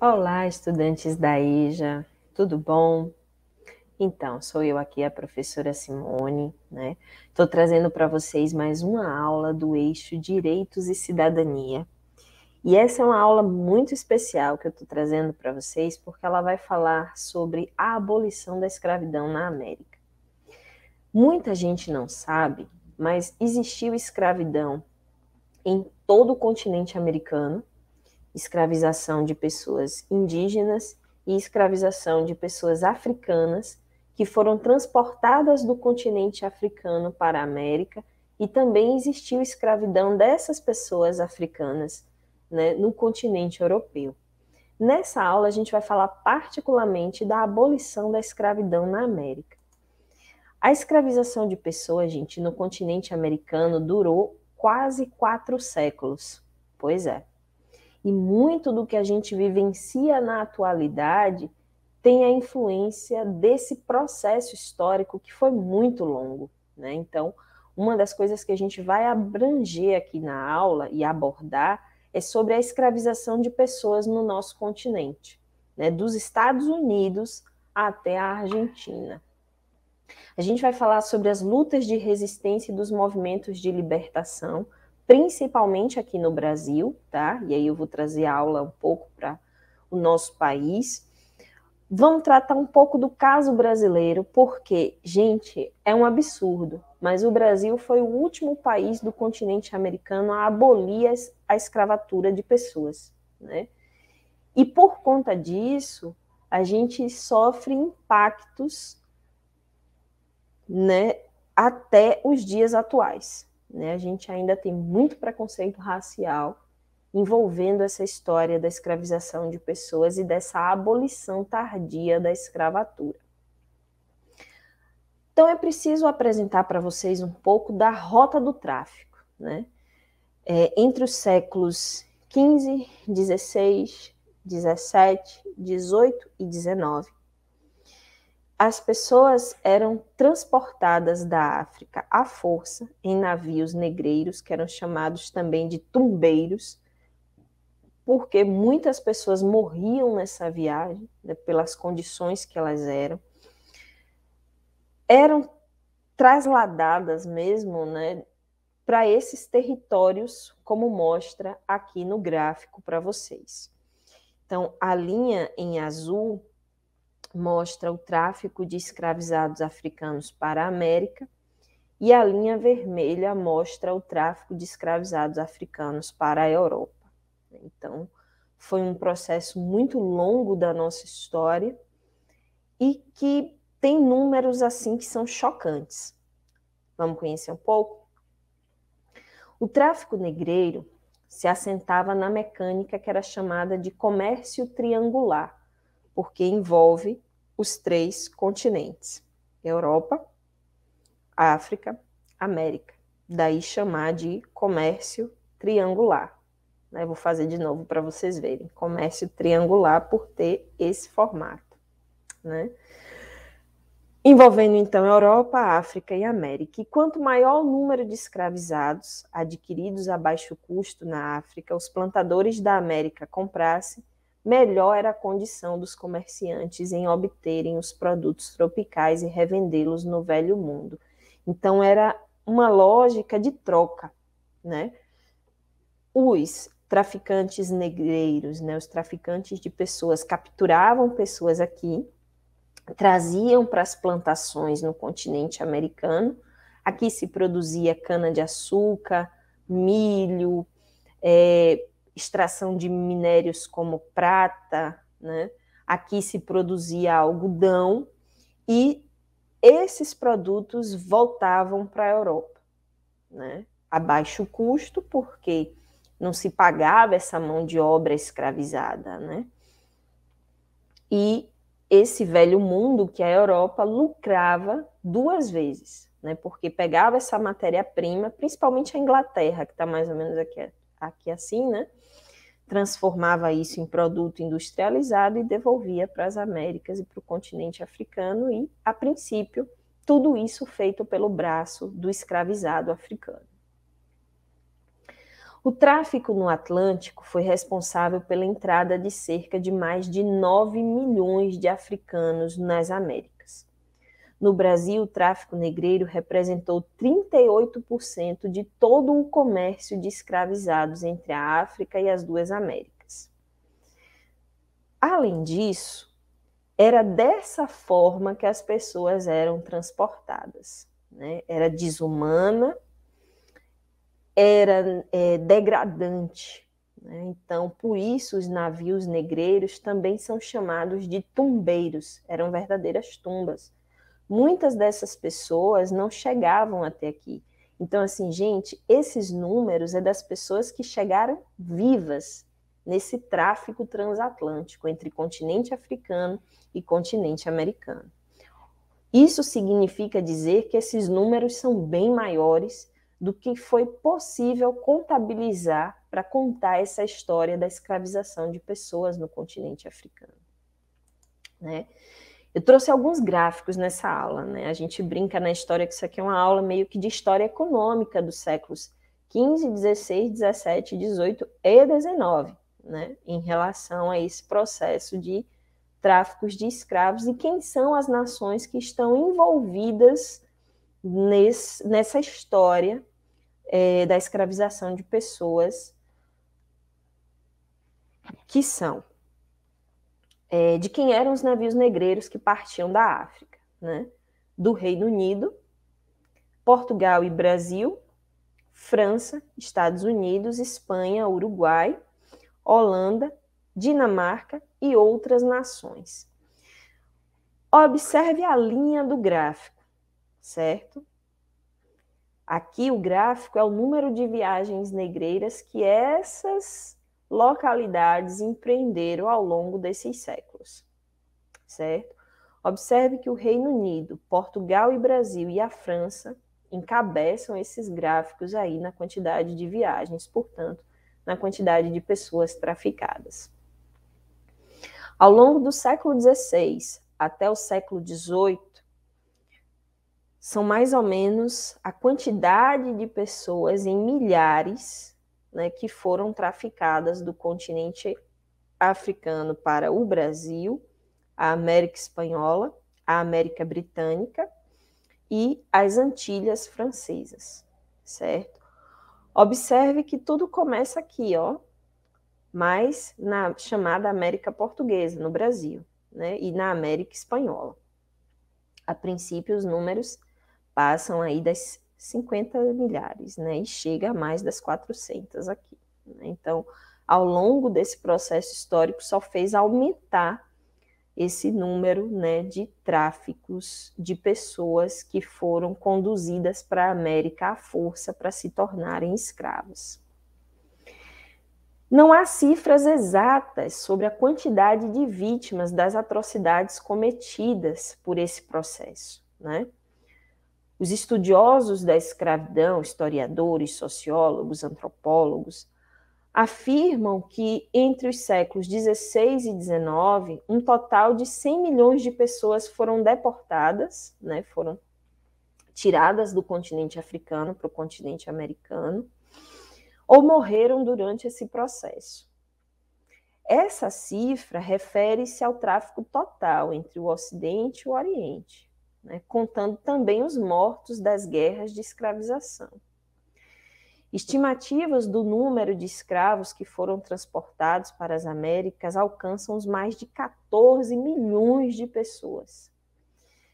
Olá, estudantes da IJA, tudo bom? Então, sou eu aqui, a professora Simone, né? Estou trazendo para vocês mais uma aula do eixo Direitos e Cidadania. E essa é uma aula muito especial que eu estou trazendo para vocês, porque ela vai falar sobre a abolição da escravidão na América. Muita gente não sabe, mas existiu escravidão em todo o continente americano, escravização de pessoas indígenas e escravização de pessoas africanas que foram transportadas do continente africano para a América e também existiu escravidão dessas pessoas africanas né, no continente europeu. Nessa aula, a gente vai falar particularmente da abolição da escravidão na América. A escravização de pessoas, gente, no continente americano durou quase quatro séculos. Pois é. E muito do que a gente vivencia na atualidade tem a influência desse processo histórico que foi muito longo. Né? Então, uma das coisas que a gente vai abranger aqui na aula e abordar é sobre a escravização de pessoas no nosso continente, né? dos Estados Unidos até a Argentina. A gente vai falar sobre as lutas de resistência e dos movimentos de libertação, principalmente aqui no Brasil, tá? E aí eu vou trazer a aula um pouco para o nosso país. Vamos tratar um pouco do caso brasileiro, porque, gente, é um absurdo, mas o Brasil foi o último país do continente americano a abolir a escravatura de pessoas, né? E por conta disso, a gente sofre impactos, né, até os dias atuais. Né? A gente ainda tem muito preconceito racial envolvendo essa história da escravização de pessoas e dessa abolição tardia da escravatura. Então é preciso apresentar para vocês um pouco da rota do tráfico, né? É, entre os séculos 15, 16, 17, 18 e 19, as pessoas eram transportadas da África à força em navios negreiros, que eram chamados também de tumbeiros, porque muitas pessoas morriam nessa viagem, né, pelas condições que elas eram. Eram trasladadas mesmo né, para esses territórios, como mostra aqui no gráfico para vocês. Então, a linha em azul mostra o tráfico de escravizados africanos para a América e a linha vermelha mostra o tráfico de escravizados africanos para a Europa. Então, foi um processo muito longo da nossa história e que tem números assim que são chocantes. Vamos conhecer um pouco? O tráfico negreiro se assentava na mecânica que era chamada de comércio triangular porque envolve os três continentes: Europa, África, América. Daí chamar de comércio triangular. Né? Vou fazer de novo para vocês verem. Comércio triangular por ter esse formato. Né? Envolvendo então Europa, África e América. E quanto maior o número de escravizados adquiridos a baixo custo na África, os plantadores da América comprassem, melhor era a condição dos comerciantes em obterem os produtos tropicais e revendê-los no velho mundo. Então era uma lógica de troca, né? Os traficantes negreiros, né, os traficantes de pessoas capturavam pessoas aqui, traziam para as plantações no continente americano. Aqui se produzia cana de açúcar, milho, é, extração de minérios como prata, né? Aqui se produzia algodão e esses produtos voltavam para a Europa, né? A baixo custo, porque não se pagava essa mão de obra escravizada, né? E esse velho mundo que a Europa lucrava duas vezes, né? Porque pegava essa matéria-prima, principalmente a Inglaterra, que está mais ou menos aqui, aqui assim, né? transformava isso em produto industrializado e devolvia para as Américas e para o continente africano, e, a princípio, tudo isso feito pelo braço do escravizado africano. O tráfico no Atlântico foi responsável pela entrada de cerca de mais de 9 milhões de africanos nas Américas. No Brasil, o tráfico negreiro representou 38% de todo o comércio de escravizados entre a África e as duas Américas. Além disso, era dessa forma que as pessoas eram transportadas. Né? Era desumana, era é, degradante. Né? Então, por isso, os navios negreiros também são chamados de tumbeiros, eram verdadeiras tumbas muitas dessas pessoas não chegavam até aqui. Então, assim, gente, esses números é das pessoas que chegaram vivas nesse tráfico transatlântico entre continente africano e continente americano. Isso significa dizer que esses números são bem maiores do que foi possível contabilizar para contar essa história da escravização de pessoas no continente africano. Né? Eu trouxe alguns gráficos nessa aula, né? A gente brinca na história que isso aqui é uma aula meio que de história econômica dos séculos 15, 16, 17, 18 e 19, né? Em relação a esse processo de tráficos de escravos e quem são as nações que estão envolvidas nesse, nessa história é, da escravização de pessoas que são é, de quem eram os navios negreiros que partiam da África, né? do Reino Unido, Portugal e Brasil, França, Estados Unidos, Espanha, Uruguai, Holanda, Dinamarca e outras nações. Observe a linha do gráfico, certo? Aqui o gráfico é o número de viagens negreiras que essas localidades empreenderam ao longo desses séculos. Certo? Observe que o Reino Unido, Portugal e Brasil e a França encabeçam esses gráficos aí na quantidade de viagens, portanto, na quantidade de pessoas traficadas. Ao longo do século XVI até o século XVIII, são mais ou menos a quantidade de pessoas em milhares né, que foram traficadas do continente africano para o Brasil, a América Espanhola, a América Britânica e as Antilhas Francesas, certo? Observe que tudo começa aqui, ó, mas na chamada América Portuguesa, no Brasil, né, e na América Espanhola. A princípio, os números passam aí das 50 milhares, né? E chega a mais das 400 aqui. Né? Então, ao longo desse processo histórico, só fez aumentar esse número né, de tráficos de pessoas que foram conduzidas para a América à força para se tornarem escravos. Não há cifras exatas sobre a quantidade de vítimas das atrocidades cometidas por esse processo, né? Os estudiosos da escravidão, historiadores, sociólogos, antropólogos, afirmam que entre os séculos 16 e 19, um total de 100 milhões de pessoas foram deportadas, né, foram tiradas do continente africano para o continente americano, ou morreram durante esse processo. Essa cifra refere-se ao tráfico total entre o Ocidente e o Oriente né, contando também os mortos das guerras de escravização. Estimativas do número de escravos que foram transportados para as Américas alcançam os mais de 14 milhões de pessoas.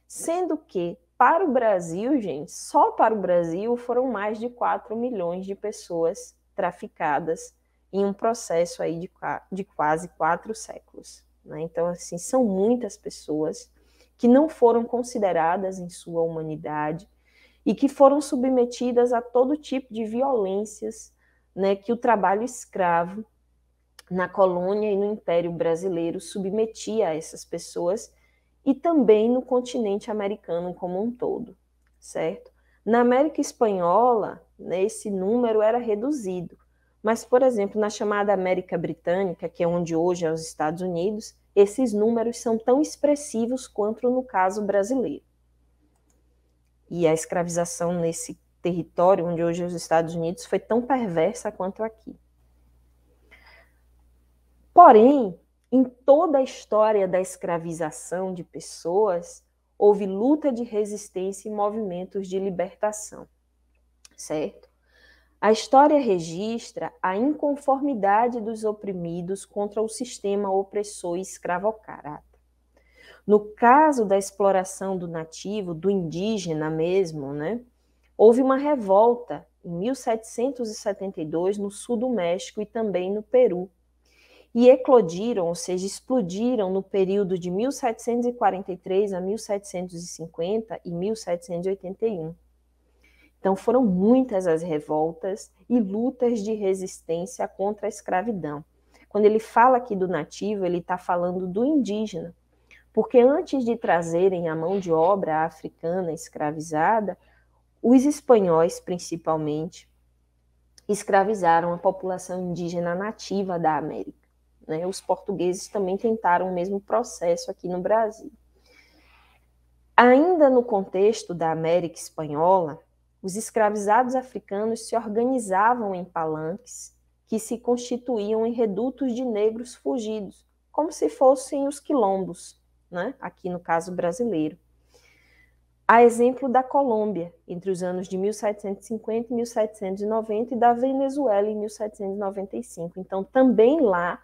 Sendo que, para o Brasil, gente, só para o Brasil foram mais de 4 milhões de pessoas traficadas em um processo aí de, de quase quatro séculos. Né? Então, assim, são muitas pessoas que não foram consideradas em sua humanidade e que foram submetidas a todo tipo de violências né, que o trabalho escravo na colônia e no Império Brasileiro submetia a essas pessoas e também no continente americano como um todo, certo? Na América Espanhola, né, esse número era reduzido, mas, por exemplo, na chamada América Britânica, que é onde hoje é os Estados Unidos, esses números são tão expressivos quanto no caso brasileiro. E a escravização nesse território, onde hoje é os Estados Unidos, foi tão perversa quanto aqui. Porém, em toda a história da escravização de pessoas, houve luta de resistência e movimentos de libertação, certo? A história registra a inconformidade dos oprimidos contra o sistema opressor e escravocrata. No caso da exploração do nativo, do indígena mesmo, né, houve uma revolta em 1772 no sul do México e também no Peru. E eclodiram, ou seja, explodiram no período de 1743 a 1750 e 1781 então foram muitas as revoltas e lutas de resistência contra a escravidão. Quando ele fala aqui do nativo, ele está falando do indígena, porque antes de trazerem a mão de obra africana escravizada, os espanhóis principalmente escravizaram a população indígena nativa da América. Né? Os portugueses também tentaram o mesmo processo aqui no Brasil. Ainda no contexto da América Espanhola, os escravizados africanos se organizavam em palanques que se constituíam em redutos de negros fugidos, como se fossem os quilombos, né? aqui no caso brasileiro. A exemplo da Colômbia, entre os anos de 1750 e 1790, e da Venezuela em 1795. Então, também lá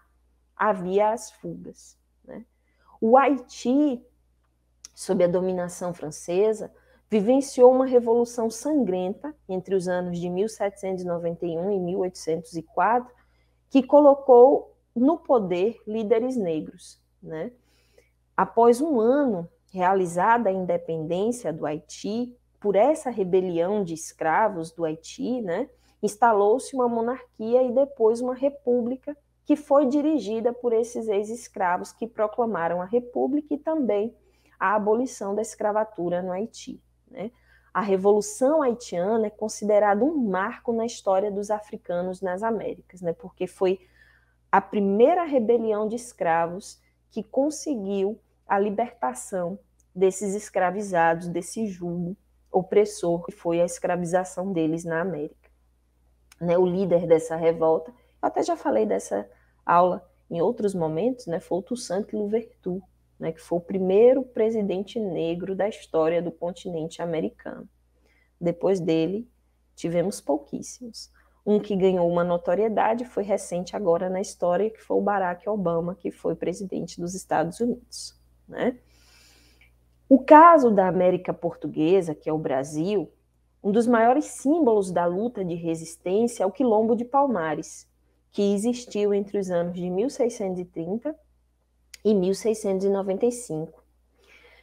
havia as fugas. Né? O Haiti, sob a dominação francesa, vivenciou uma revolução sangrenta entre os anos de 1791 e 1804, que colocou no poder líderes negros. Né? Após um ano realizada a independência do Haiti, por essa rebelião de escravos do Haiti, né, instalou-se uma monarquia e depois uma república que foi dirigida por esses ex-escravos que proclamaram a república e também a abolição da escravatura no Haiti. Né? A Revolução Haitiana é considerada um marco na história dos africanos nas Américas, né? porque foi a primeira rebelião de escravos que conseguiu a libertação desses escravizados, desse jugo opressor que foi a escravização deles na América. Né? O líder dessa revolta, eu até já falei dessa aula em outros momentos, né? foi o Toussaint Louverture, né, que foi o primeiro presidente negro da história do continente americano. Depois dele, tivemos pouquíssimos. Um que ganhou uma notoriedade foi recente agora na história, que foi o Barack Obama, que foi presidente dos Estados Unidos. Né? O caso da América Portuguesa, que é o Brasil, um dos maiores símbolos da luta de resistência é o Quilombo de Palmares, que existiu entre os anos de 1630 e 1695.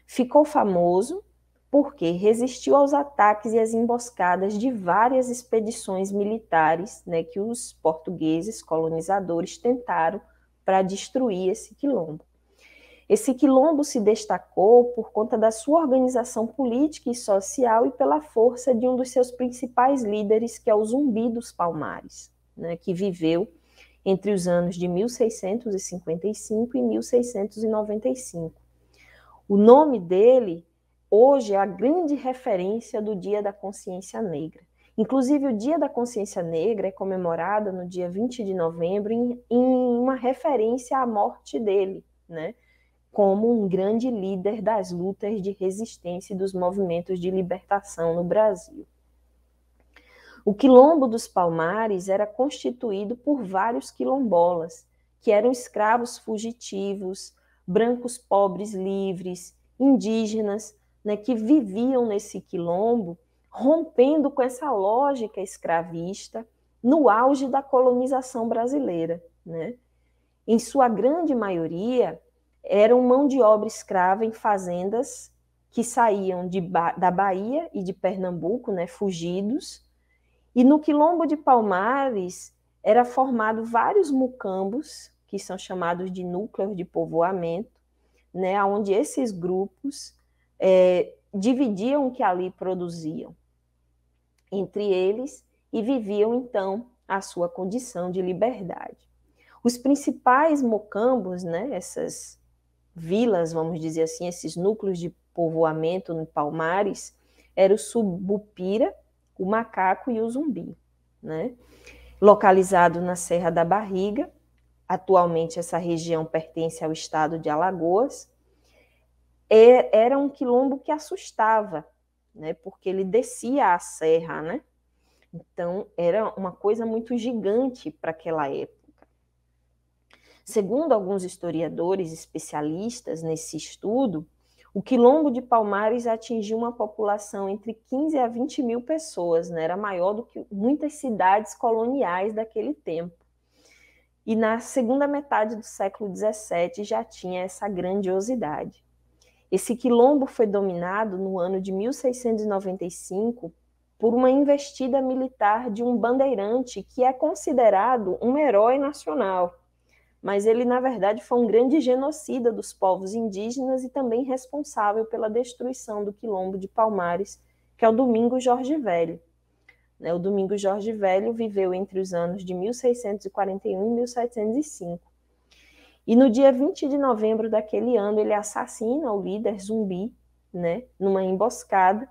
Ficou famoso porque resistiu aos ataques e às emboscadas de várias expedições militares né, que os portugueses colonizadores tentaram para destruir esse quilombo. Esse quilombo se destacou por conta da sua organização política e social e pela força de um dos seus principais líderes, que é o Zumbi dos Palmares, né, que viveu entre os anos de 1655 e 1695. O nome dele hoje é a grande referência do Dia da Consciência Negra. Inclusive, o Dia da Consciência Negra é comemorado no dia 20 de novembro em, em uma referência à morte dele, né? como um grande líder das lutas de resistência e dos movimentos de libertação no Brasil. O quilombo dos Palmares era constituído por vários quilombolas, que eram escravos fugitivos, brancos pobres livres, indígenas, né, que viviam nesse quilombo, rompendo com essa lógica escravista no auge da colonização brasileira. Né? Em sua grande maioria, eram mão de obra escrava em fazendas que saíam de, da Bahia e de Pernambuco, né, fugidos, e no Quilombo de Palmares era formado vários mucambos, que são chamados de núcleos de povoamento, né, onde esses grupos é, dividiam o que ali produziam entre eles e viviam então a sua condição de liberdade. Os principais mocambos, né, essas vilas, vamos dizer assim, esses núcleos de povoamento no Palmares, era o Subupira, o macaco e o zumbi, né? Localizado na Serra da Barriga, atualmente essa região pertence ao estado de Alagoas, era um quilombo que assustava, né? Porque ele descia a serra, né? Então era uma coisa muito gigante para aquela época. Segundo alguns historiadores especialistas nesse estudo, o quilombo de Palmares atingiu uma população entre 15 a 20 mil pessoas, né? era maior do que muitas cidades coloniais daquele tempo. E na segunda metade do século XVII já tinha essa grandiosidade. Esse quilombo foi dominado no ano de 1695 por uma investida militar de um bandeirante que é considerado um herói nacional mas ele, na verdade, foi um grande genocida dos povos indígenas e também responsável pela destruição do quilombo de Palmares, que é o Domingo Jorge Velho. Né, o Domingo Jorge Velho viveu entre os anos de 1641 e 1705. E no dia 20 de novembro daquele ano, ele assassina o líder zumbi, né, numa emboscada,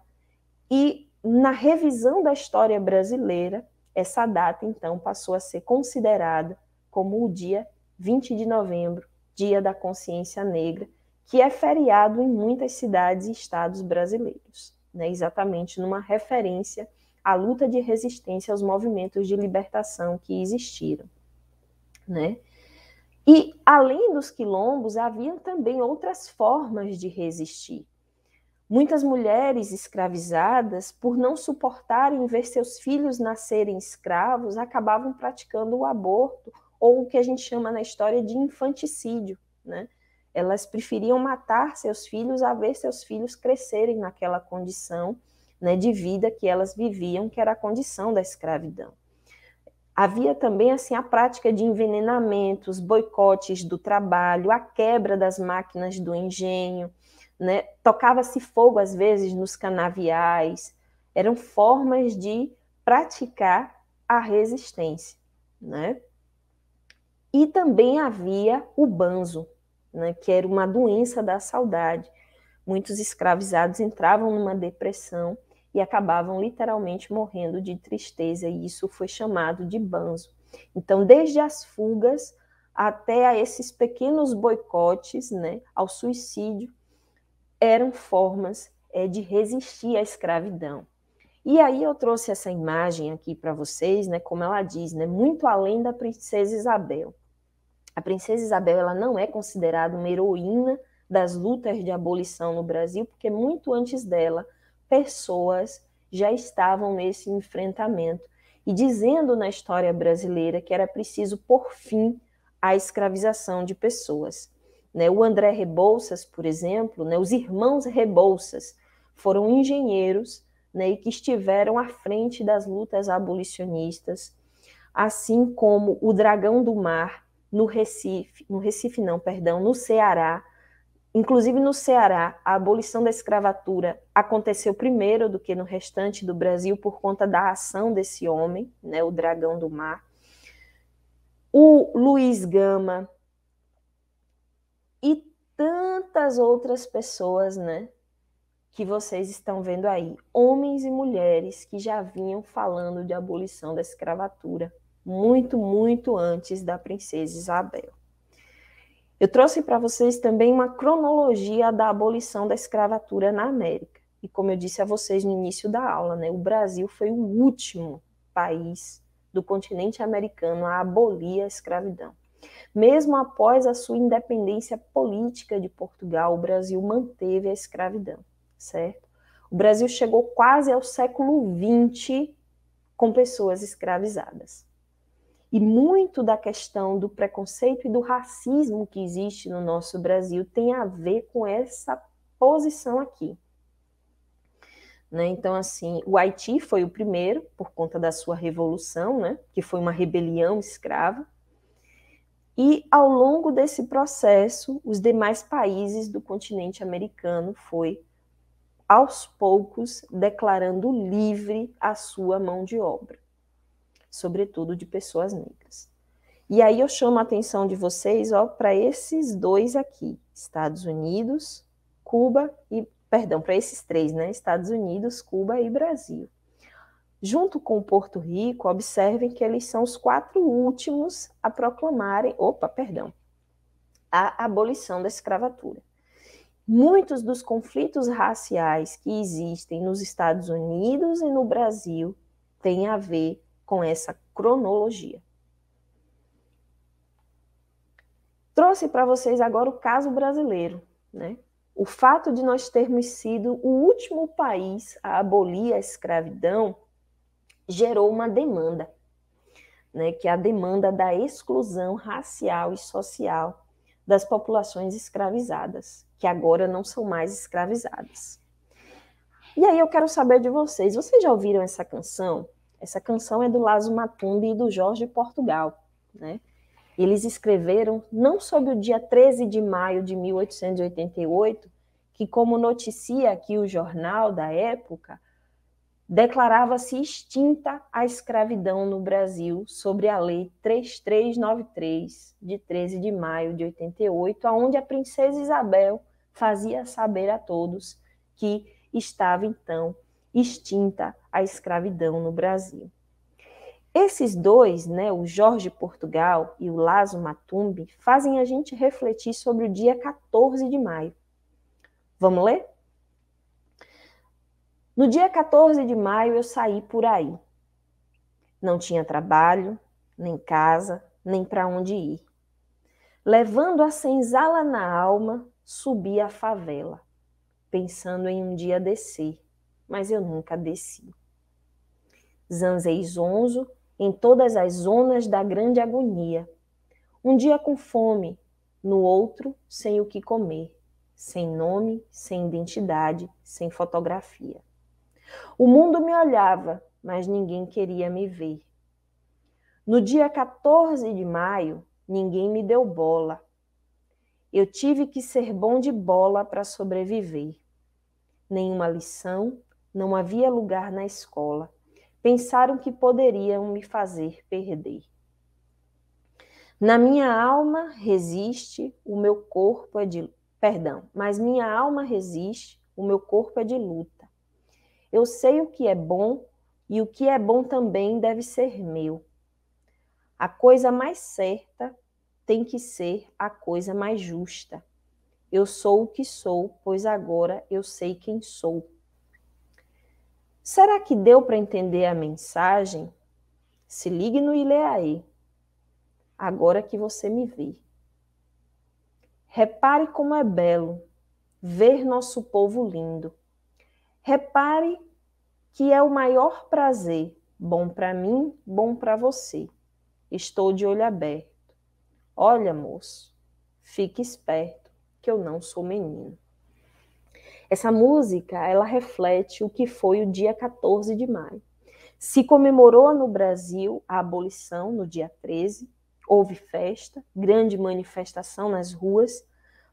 e na revisão da história brasileira, essa data então passou a ser considerada como o dia 20 de novembro, Dia da Consciência Negra, que é feriado em muitas cidades e estados brasileiros, né? exatamente numa referência à luta de resistência aos movimentos de libertação que existiram. Né? E, além dos quilombos, havia também outras formas de resistir. Muitas mulheres escravizadas, por não suportarem ver seus filhos nascerem escravos, acabavam praticando o aborto ou o que a gente chama na história de infanticídio, né? Elas preferiam matar seus filhos a ver seus filhos crescerem naquela condição né, de vida que elas viviam, que era a condição da escravidão. Havia também assim a prática de envenenamentos, boicotes do trabalho, a quebra das máquinas do engenho, né? tocava-se fogo às vezes nos canaviais, eram formas de praticar a resistência. Né? E também havia o banzo, né, que era uma doença da saudade. Muitos escravizados entravam numa depressão e acabavam literalmente morrendo de tristeza, e isso foi chamado de banzo. Então, desde as fugas até a esses pequenos boicotes né, ao suicídio, eram formas é, de resistir à escravidão. E aí eu trouxe essa imagem aqui para vocês, né, como ela diz, né, muito além da princesa Isabel. A princesa Isabel ela não é considerada uma heroína das lutas de abolição no Brasil, porque muito antes dela, pessoas já estavam nesse enfrentamento e dizendo na história brasileira que era preciso por fim à escravização de pessoas. Né? O André Rebouças, por exemplo, né? os irmãos Rebouças foram engenheiros né? e que estiveram à frente das lutas abolicionistas, assim como o Dragão do Mar, no Recife, no Recife não, perdão, no Ceará, inclusive no Ceará, a abolição da escravatura aconteceu primeiro do que no restante do Brasil por conta da ação desse homem, né, o dragão do mar. O Luiz Gama e tantas outras pessoas, né, que vocês estão vendo aí, homens e mulheres que já vinham falando de abolição da escravatura muito, muito antes da princesa Isabel. Eu trouxe para vocês também uma cronologia da abolição da escravatura na América. E como eu disse a vocês no início da aula, né, o Brasil foi o último país do continente americano a abolir a escravidão. Mesmo após a sua independência política de Portugal, o Brasil manteve a escravidão, certo? O Brasil chegou quase ao século XX com pessoas escravizadas. E muito da questão do preconceito e do racismo que existe no nosso Brasil tem a ver com essa posição aqui. Né? Então, assim, o Haiti foi o primeiro, por conta da sua revolução, né? que foi uma rebelião escrava. E ao longo desse processo, os demais países do continente americano foi aos poucos declarando livre a sua mão de obra sobretudo de pessoas negras. E aí eu chamo a atenção de vocês, ó, para esses dois aqui, Estados Unidos, Cuba e perdão, para esses três, né? Estados Unidos, Cuba e Brasil. Junto com Porto Rico, observem que eles são os quatro últimos a proclamarem, opa, perdão, a abolição da escravatura. Muitos dos conflitos raciais que existem nos Estados Unidos e no Brasil têm a ver com essa cronologia. Trouxe para vocês agora o caso brasileiro, né? O fato de nós termos sido o último país a abolir a escravidão gerou uma demanda, né, que é a demanda da exclusão racial e social das populações escravizadas, que agora não são mais escravizadas. E aí eu quero saber de vocês, vocês já ouviram essa canção? Essa canção é do Lazo Matumbi e do Jorge Portugal, né? Eles escreveram não sobre o dia 13 de maio de 1888, que como noticia aqui o jornal da época, declarava-se extinta a escravidão no Brasil sobre a lei 3393 de 13 de maio de 88, aonde a princesa Isabel fazia saber a todos que estava então extinta a escravidão no Brasil. Esses dois, né, o Jorge Portugal e o Lazo Matumbi, fazem a gente refletir sobre o dia 14 de maio. Vamos ler? No dia 14 de maio eu saí por aí. Não tinha trabalho, nem casa, nem para onde ir. Levando a senzala na alma, subi à favela, pensando em um dia descer mas eu nunca desci. Zanzei zonzo em todas as zonas da grande agonia. Um dia com fome, no outro sem o que comer, sem nome, sem identidade, sem fotografia. O mundo me olhava, mas ninguém queria me ver. No dia 14 de maio, ninguém me deu bola. Eu tive que ser bom de bola para sobreviver. Nenhuma lição, não havia lugar na escola. Pensaram que poderiam me fazer perder. Na minha alma resiste, o meu corpo é de perdão, mas minha alma resiste, o meu corpo é de luta. Eu sei o que é bom e o que é bom também deve ser meu. A coisa mais certa tem que ser a coisa mais justa. Eu sou o que sou, pois agora eu sei quem sou. Será que deu para entender a mensagem? Se ligue no Ileaí, agora que você me vê. Repare como é belo ver nosso povo lindo. Repare que é o maior prazer, bom para mim, bom para você. Estou de olho aberto. Olha, moço, fique esperto, que eu não sou menino. Essa música, ela reflete o que foi o dia 14 de maio. Se comemorou no Brasil a abolição no dia 13, houve festa, grande manifestação nas ruas,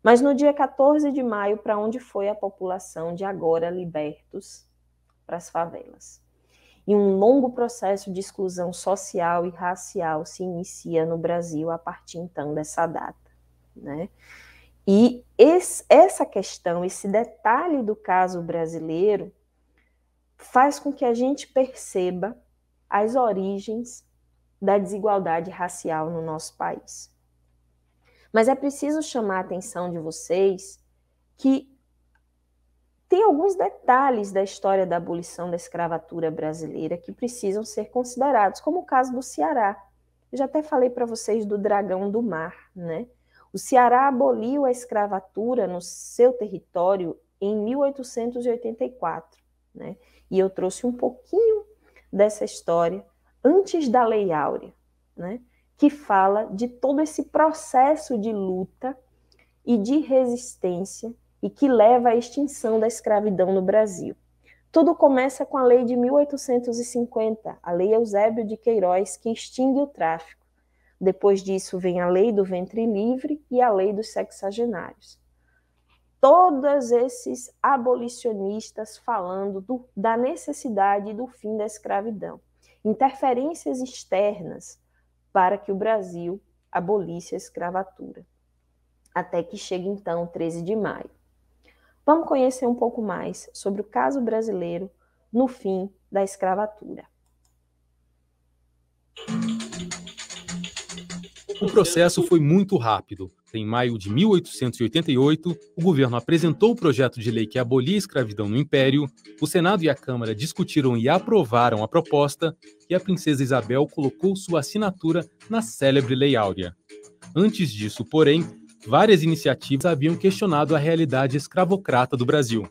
mas no dia 14 de maio, para onde foi a população de agora libertos para as favelas? E um longo processo de exclusão social e racial se inicia no Brasil a partir então dessa data, né? E esse, essa questão, esse detalhe do caso brasileiro, faz com que a gente perceba as origens da desigualdade racial no nosso país. Mas é preciso chamar a atenção de vocês que tem alguns detalhes da história da abolição da escravatura brasileira que precisam ser considerados, como o caso do Ceará. Eu já até falei para vocês do dragão do mar, né? O Ceará aboliu a escravatura no seu território em 1884, né? E eu trouxe um pouquinho dessa história antes da Lei Áurea, né? Que fala de todo esse processo de luta e de resistência e que leva à extinção da escravidão no Brasil. Tudo começa com a lei de 1850, a Lei Eusébio de Queiroz, que extingue o tráfico. Depois disso vem a lei do ventre livre e a lei dos sexagenários. Todos esses abolicionistas falando do, da necessidade do fim da escravidão, interferências externas para que o Brasil abolisse a escravatura. Até que chega então 13 de maio. Vamos conhecer um pouco mais sobre o caso brasileiro no fim da escravatura. O processo foi muito rápido. Em maio de 1888, o governo apresentou o projeto de lei que abolia a escravidão no Império, o Senado e a Câmara discutiram e aprovaram a proposta, e a princesa Isabel colocou sua assinatura na célebre Lei Áurea. Antes disso, porém, várias iniciativas haviam questionado a realidade escravocrata do Brasil.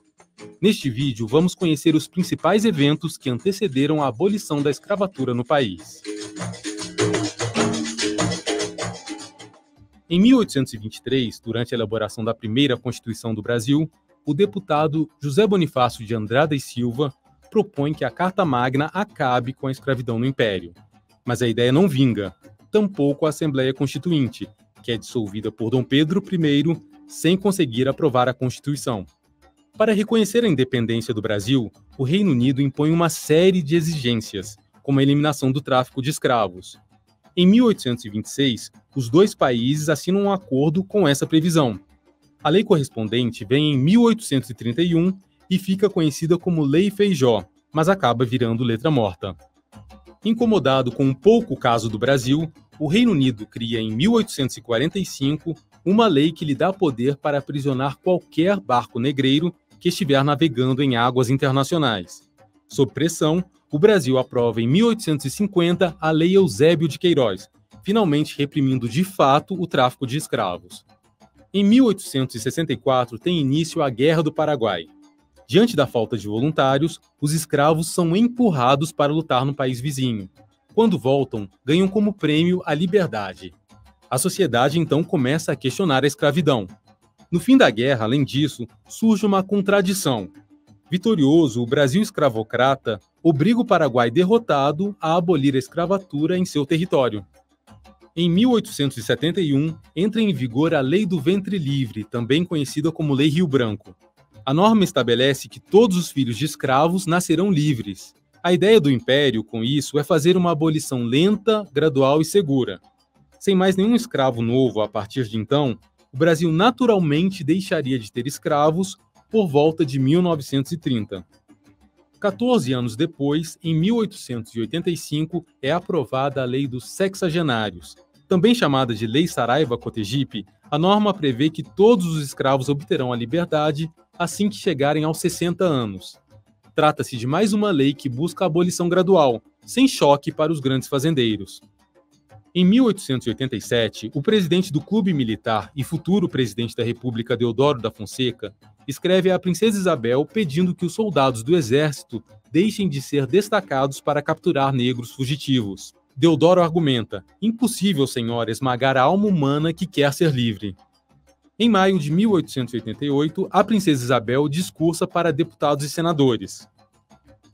Neste vídeo, vamos conhecer os principais eventos que antecederam a abolição da escravatura no país. Em 1823, durante a elaboração da primeira Constituição do Brasil, o deputado José Bonifácio de Andrada e Silva propõe que a Carta Magna acabe com a escravidão no Império. Mas a ideia não vinga, tampouco a Assembleia Constituinte, que é dissolvida por Dom Pedro I sem conseguir aprovar a Constituição. Para reconhecer a independência do Brasil, o Reino Unido impõe uma série de exigências, como a eliminação do tráfico de escravos, em 1826, os dois países assinam um acordo com essa previsão. A lei correspondente vem em 1831 e fica conhecida como Lei Feijó, mas acaba virando letra morta. Incomodado com um pouco caso do Brasil, o Reino Unido cria em 1845 uma lei que lhe dá poder para aprisionar qualquer barco negreiro que estiver navegando em águas internacionais. Sob pressão, o Brasil aprova em 1850 a Lei Eusébio de Queiroz, finalmente reprimindo de fato o tráfico de escravos. Em 1864 tem início a Guerra do Paraguai. Diante da falta de voluntários, os escravos são empurrados para lutar no país vizinho. Quando voltam, ganham como prêmio a liberdade. A sociedade então começa a questionar a escravidão. No fim da guerra, além disso, surge uma contradição. Vitorioso, o Brasil escravocrata obriga o Paraguai derrotado a abolir a escravatura em seu território. Em 1871, entra em vigor a Lei do Ventre Livre, também conhecida como Lei Rio Branco. A norma estabelece que todos os filhos de escravos nascerão livres. A ideia do império, com isso, é fazer uma abolição lenta, gradual e segura. Sem mais nenhum escravo novo a partir de então, o Brasil naturalmente deixaria de ter escravos por volta de 1930. 14 anos depois, em 1885, é aprovada a Lei dos Sexagenários. Também chamada de Lei Saraiva Cotegipe, a norma prevê que todos os escravos obterão a liberdade assim que chegarem aos 60 anos. Trata-se de mais uma lei que busca a abolição gradual, sem choque para os grandes fazendeiros. Em 1887, o presidente do Clube Militar e futuro presidente da República Deodoro da Fonseca escreve à princesa Isabel pedindo que os soldados do exército deixem de ser destacados para capturar negros fugitivos. Deodoro argumenta: impossível, senhora, esmagar a alma humana que quer ser livre. Em maio de 1888, a princesa Isabel discursa para deputados e senadores.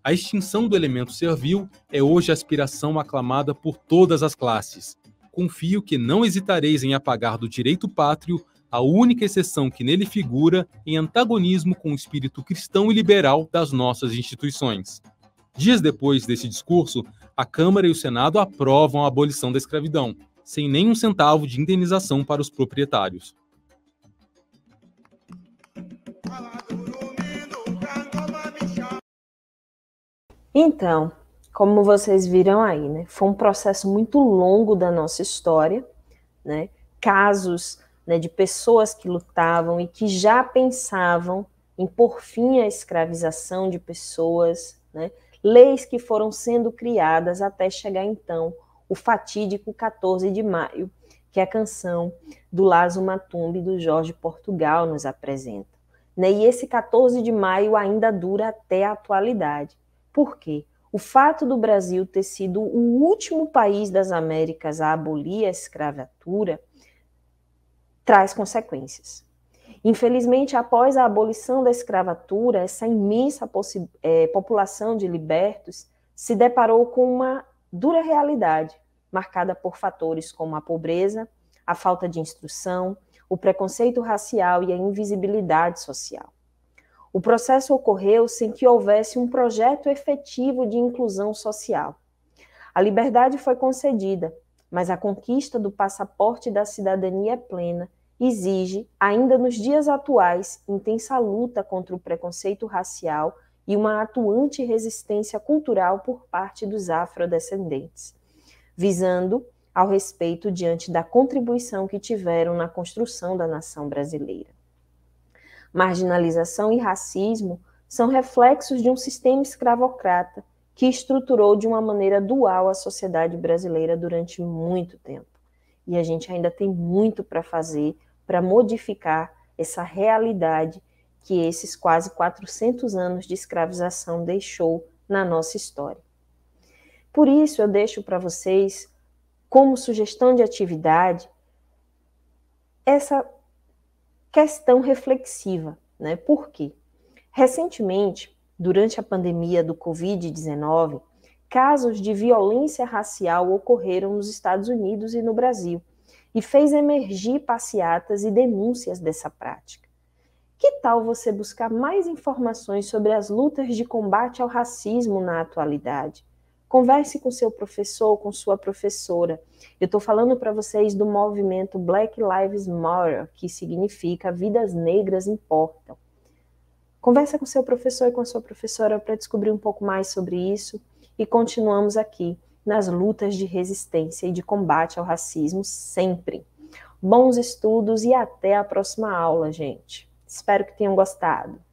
A extinção do elemento servil é hoje aspiração aclamada por todas as classes. Confio que não hesitareis em apagar do direito pátrio a única exceção que nele figura em antagonismo com o espírito cristão e liberal das nossas instituições. Dias depois desse discurso, a Câmara e o Senado aprovam a abolição da escravidão, sem nenhum centavo de indenização para os proprietários. Então, como vocês viram aí, né, foi um processo muito longo da nossa história, né, casos né, de pessoas que lutavam e que já pensavam em por fim a escravização de pessoas, né, leis que foram sendo criadas até chegar então o fatídico 14 de maio, que é a canção do Lazo Matumbi do Jorge Portugal nos apresenta. Né, e esse 14 de maio ainda dura até a atualidade. Por quê? O fato do Brasil ter sido o último país das Américas a abolir a escravatura traz consequências. Infelizmente, após a abolição da escravatura, essa imensa é, população de libertos se deparou com uma dura realidade, marcada por fatores como a pobreza, a falta de instrução, o preconceito racial e a invisibilidade social. O processo ocorreu sem que houvesse um projeto efetivo de inclusão social. A liberdade foi concedida, mas a conquista do passaporte da cidadania é plena exige, ainda nos dias atuais, intensa luta contra o preconceito racial e uma atuante resistência cultural por parte dos afrodescendentes, visando ao respeito diante da contribuição que tiveram na construção da nação brasileira. Marginalização e racismo são reflexos de um sistema escravocrata que estruturou de uma maneira dual a sociedade brasileira durante muito tempo. E a gente ainda tem muito para fazer para modificar essa realidade que esses quase 400 anos de escravização deixou na nossa história. Por isso, eu deixo para vocês, como sugestão de atividade, essa questão reflexiva, né? Por quê? Recentemente, durante a pandemia do Covid-19, casos de violência racial ocorreram nos Estados Unidos e no Brasil, e fez emergir passeatas e denúncias dessa prática. Que tal você buscar mais informações sobre as lutas de combate ao racismo na atualidade? Converse com seu professor, com sua professora. Eu estou falando para vocês do movimento Black Lives Matter, que significa vidas negras importam. Converse com seu professor e com sua professora para descobrir um pouco mais sobre isso e continuamos aqui nas lutas de resistência e de combate ao racismo sempre. Bons estudos e até a próxima aula, gente. Espero que tenham gostado.